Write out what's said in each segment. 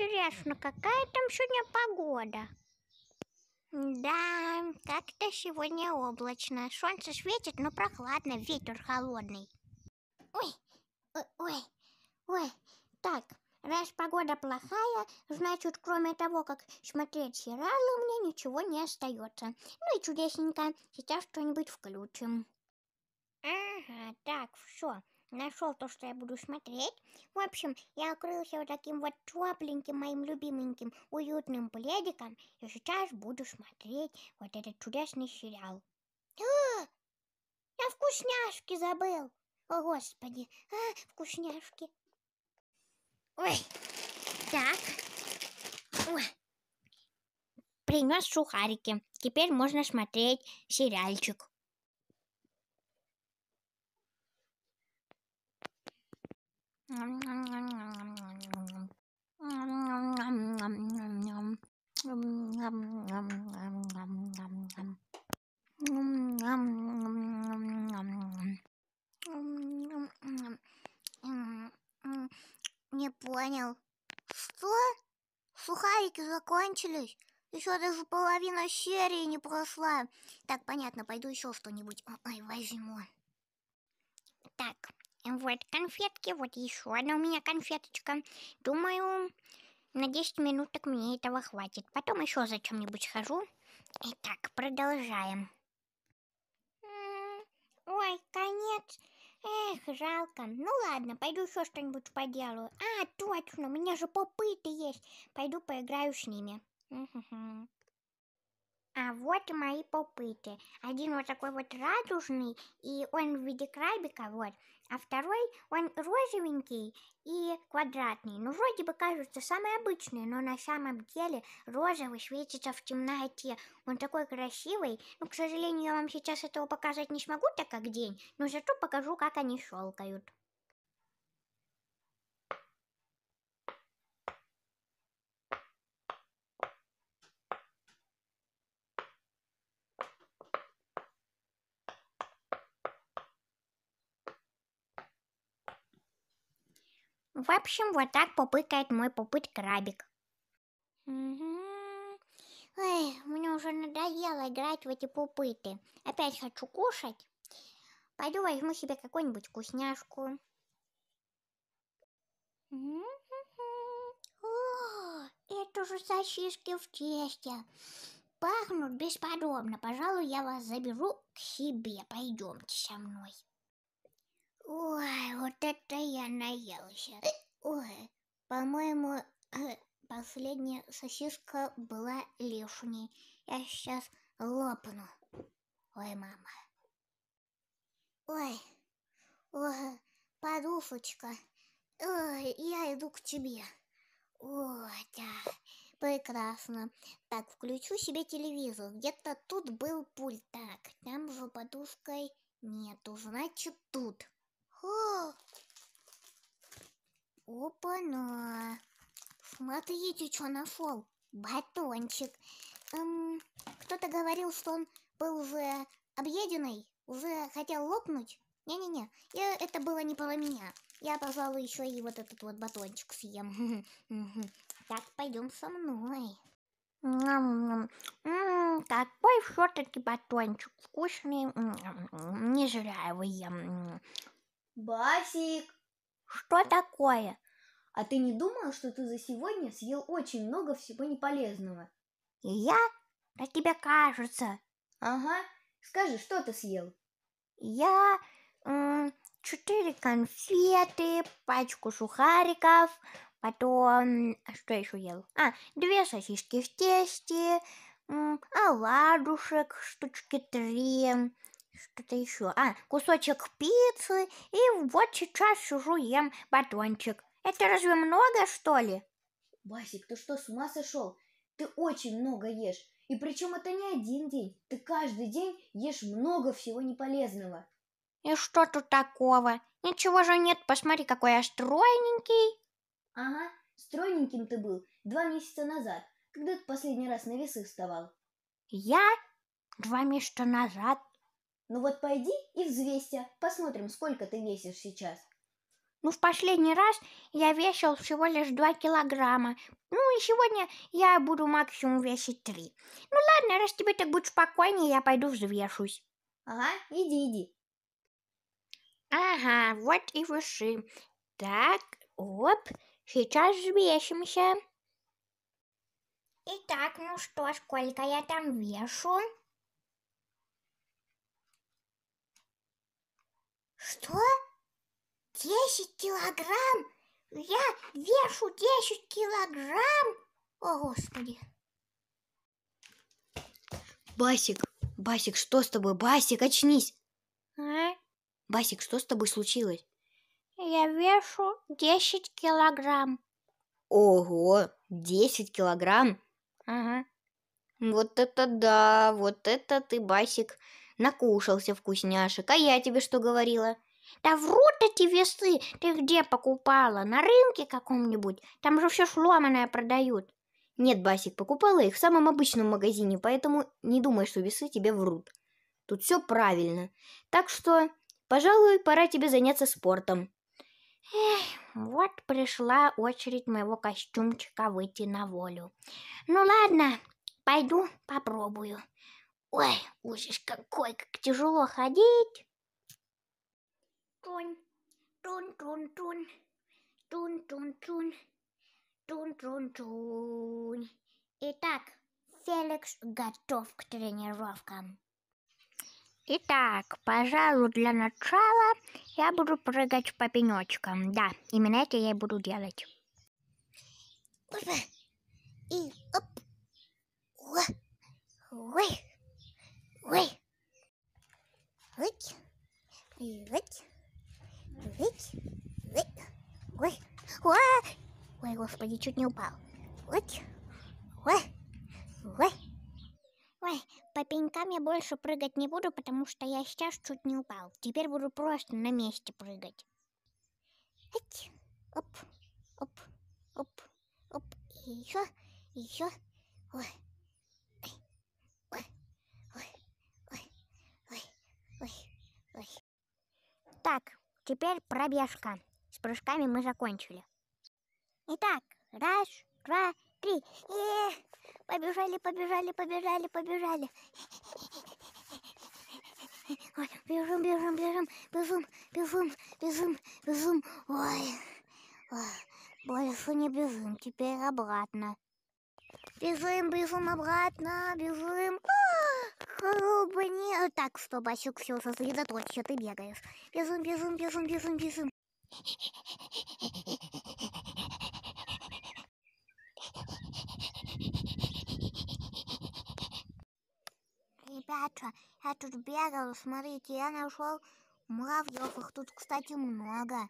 интересно, какая там сегодня погода? Да, как-то сегодня облачно. Солнце светит, но прохладно, ветер холодный. Ой, э, ой, ой. Так, раз погода плохая, значит, кроме того, как смотреть сериалы, у меня ничего не остается. Ну и чудесненько, сейчас что-нибудь включим. Ага, так, все нашел то, что я буду смотреть. В общем, я укрылся вот таким вот тепленьким моим любименьким уютным пледиком. И сейчас буду смотреть вот этот чудесный сериал. А, я вкусняшки забыл. О, Господи, а, вкусняшки. Ой, так. Ой. Принес сухарики. Теперь можно смотреть сериальчик. Не понял. Что? Сухарики закончились? Еще даже половина серии не прошла. Так, понятно, пойду еще что-нибудь. Ой, возьму. Так. Вот конфетки, вот еще одна у меня конфеточка. Думаю, на 10 минуток мне этого хватит. Потом еще за чем-нибудь схожу. Итак, продолжаем. Ой, конец. Эх, жалко. Ну ладно, пойду еще что-нибудь поделаю. А, точно, у меня же попыты есть. Пойду поиграю с ними. А вот мои попыты. Один вот такой вот радужный, и он в виде крабика, вот. А второй, он розовенький и квадратный. Ну, вроде бы кажется самые обычные, но на самом деле розовый светится в темноте. Он такой красивый. Ну, к сожалению, я вам сейчас этого показать не смогу, так как день. Но зато покажу, как они шелкают. В общем, вот так попыкает мой попыт крабик. Угу. Эй, мне уже надоело играть в эти попыты. Опять хочу кушать. Пойду возьму себе какую-нибудь вкусняшку. О, это же сосиски в тесте. Пахнут бесподобно. Пожалуй, я вас заберу к себе. Пойдемте со мной. Ой, вот это я наелся. Ой, по-моему, э, последняя сосиска была лишней. Я сейчас лопну. Ой, мама. Ой, ой, подушечка. Ой, я иду к тебе. Ой, да, прекрасно. Так, включу себе телевизор. Где-то тут был пульт. Так, там же подушкой нету, значит тут. О! Опа-на! Смотрите, что нашел. Батончик. Эм, кто-то говорил, что он был уже объеденный, уже хотел лопнуть. Не-не-не, это было не про меня. Я, пожалуй, еще и вот этот вот батончик съем. Так, пойдем со мной. М-м-м. М-м, какой все-таки батончик вкусный. М-м-м. Не зря его ем. Басик! Что такое? А ты не думал, что ты за сегодня съел очень много всего неполезного? И я? Да тебе кажется. Ага. Скажи, что ты съел? Я четыре конфеты, пачку сухариков, потом... А что еще ел? А, две сосиски в тесте, оладушек, штучки три, что-то еще. А, кусочек пиццы. И вот сейчас сижу, ем батончик. Это разве много, что ли? Басик, ты что, с ума сошел? Ты очень много ешь. И причем это не один день. Ты каждый день ешь много всего неполезного. И что тут такого? Ничего же нет, посмотри, какой я стройненький. Ага, стройненьким ты был два месяца назад, когда ты последний раз на весы вставал. Я два месяца назад ну вот пойди и взвесься, посмотрим, сколько ты весишь сейчас. Ну, в последний раз я весил всего лишь 2 килограмма. Ну, и сегодня я буду максимум весить 3. Ну, ладно, раз тебе так будет спокойнее, я пойду взвешусь. Ага, иди, иди. Ага, вот и выши. Так, оп, сейчас взвесимся. Итак, ну что, сколько я там вешу? Что? Десять килограмм? Я вешу десять килограмм? О, Господи! Басик, Басик, что с тобой? Басик, очнись! А? Басик, что с тобой случилось? Я вешу 10 килограмм. Ого, 10 килограмм? Ага. Вот это да, вот это ты, Басик, накушался вкусняшек, а я тебе что говорила? Да врут эти весы, ты где покупала? На рынке каком-нибудь? Там же все сломанное продают. Нет, Басик, покупала их в самом обычном магазине, поэтому не думай, что весы тебе врут. Тут все правильно. Так что, пожалуй, пора тебе заняться спортом. Эх, вот пришла очередь моего костюмчика выйти на волю. Ну ладно, пойду попробую. Ой, ужас какой, как тяжело ходить. Тун, тун, тун, тун, тун, тун, тун, тун, тун, Итак, Феликс готов к тренировкам. Итак, пожалуй, для начала я буду прыгать по пенечкам. Да, именно это я и буду делать. И оп. Ой. Ой. Лыть. Лыть. Лыть. Лыть. Ой. Ой. Ой, господи, чуть не упал. Лыть. Ой. Ой. Ой, по пенькам я больше прыгать не буду, потому что я сейчас чуть не упал. Теперь буду просто на месте прыгать. Эть. Оп, оп, оп, оп. И еще, и еще. Ой. Итак, теперь пробежка. С прыжками мы закончили. Итак, раз, два, три. Е-е-е! Э, побежали, побежали, побежали, побежали. Ой, бежим, бежим, бежим, бежим, бежим, бежим, бежим. Ой, Ой. больше не бежим, теперь обратно. Бежим, бежим обратно, бежим. А-а-а! не так, что Басюк все сосредоточься, а ты бегаешь. Бежим, бежим, бежим, бежим, бежим. Ребята, я тут бегал, смотрите, я нашел муравьев, их тут, кстати, много.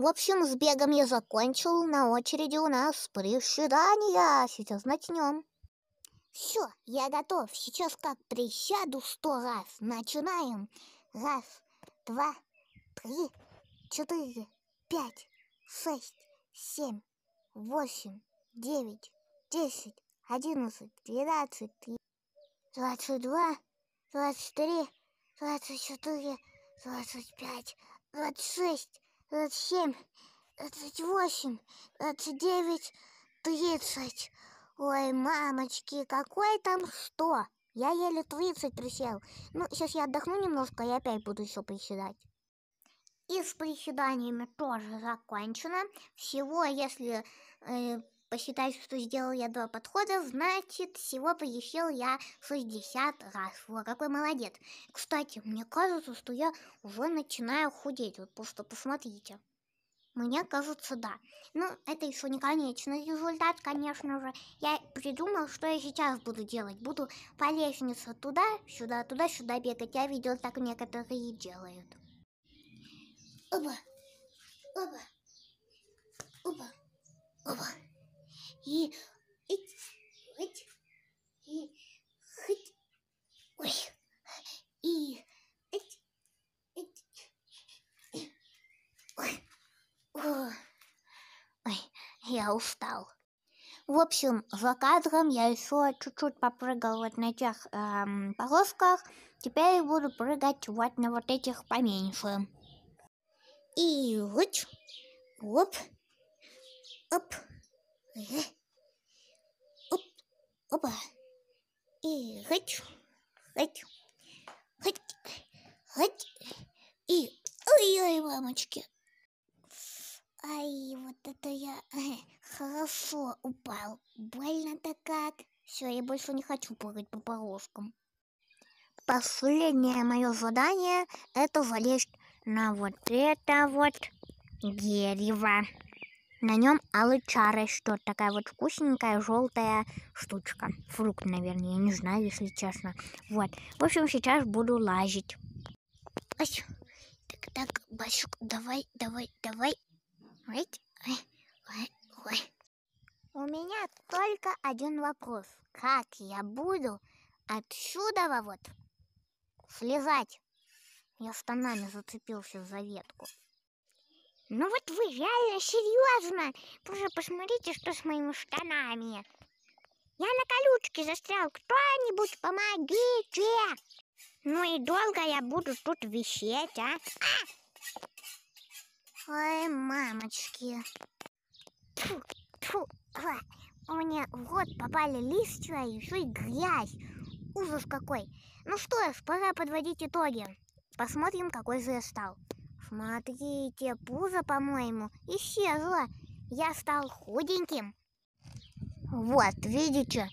В общем, с бегом я закончил. На очереди у нас приседания. Сейчас начнем. Все, я готов. Сейчас как присяду сто раз. Начинаем. Раз, два, три, четыре, пять, шесть, семь, восемь, девять, десять, одиннадцать, двенадцать, двадцать два, двадцать три, двадцать четыре, двадцать пять, двадцать шесть, семь, двадцать восемь, двадцать девять, тридцать. Ой, мамочки, какой там что? Я еле тридцать присел. Ну, сейчас я отдохну немножко и опять буду еще приседать. И с приседаниями тоже закончено. Всего, если э, посчитать, что сделал я два подхода, значит, всего посещал я 60 раз. Вот какой молодец. Кстати, мне кажется, что я уже начинаю худеть. Вот просто посмотрите. Мне кажется, да. Но ну, это еще не конечный результат, конечно же. Я придумал, что я сейчас буду делать. Буду по лестнице туда-сюда, туда-сюда бегать. Я видел, так некоторые делают. Опа, опа, опа, опа и, и, и, и, ой, и, ой, ой, я устал. В общем, за кадром я еще чуть-чуть попрыгал вот на тех эм, полосках. Теперь буду прыгать вот на вот этих поменьше. И вот, оп, оп. Оп, опа. И хоть, хоть, хоть, хоть. И ой-ой, мамочки. Ай, вот это я хорошо упал. Больно-то как. Все, я больше не хочу прыгать по полоскам. Последнее мое задание это залезть на вот это вот дерево. На нем алычары, что такая вот вкусненькая желтая штучка. Фрукт, наверное, я не знаю, если честно. Вот. В общем, сейчас буду лазить. Ась. Так, так, Басюк, давай, давай, давай. Ой, ой, ой. У меня только один вопрос. Как я буду отсюда вот слезать? Я штанами зацепился за ветку. Ну вот вы реально серьезно. Просто посмотрите, что с моими штанами. Я на колючке застрял. Кто-нибудь помогите. Ну и долго я буду тут висеть, а? а! Ой, мамочки. Фу, фу, а. У меня вот попали листья и еще и грязь. Ужас какой. Ну что ж, пора подводить итоги. Посмотрим, какой же я стал. Смотрите, пузо, по-моему, исчезло. Я стал худеньким. Вот, видите?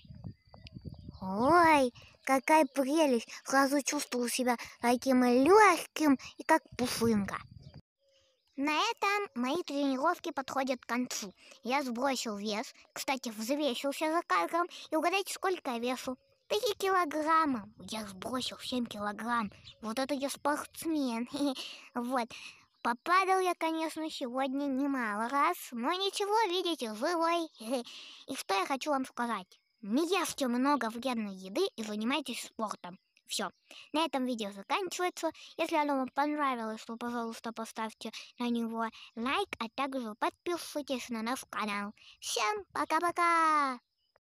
Ой, какая прелесть! Сразу чувствовал себя таким легким и как пушинка. На этом мои тренировки подходят к концу. Я сбросил вес, кстати, взвесился за кадром, и угадайте, сколько я вешу. 3 килограмма. Я сбросил 7 килограмм. Вот это я спортсмен. Вот. Попадал я, конечно, сегодня немало раз, но ничего, видите, живой. И что я хочу вам сказать? Не ешьте много вредной еды и занимайтесь спортом. Все, на этом видео заканчивается. Если оно вам понравилось, то, пожалуйста, поставьте на него лайк, а также подпишитесь на наш канал. Всем пока-пока!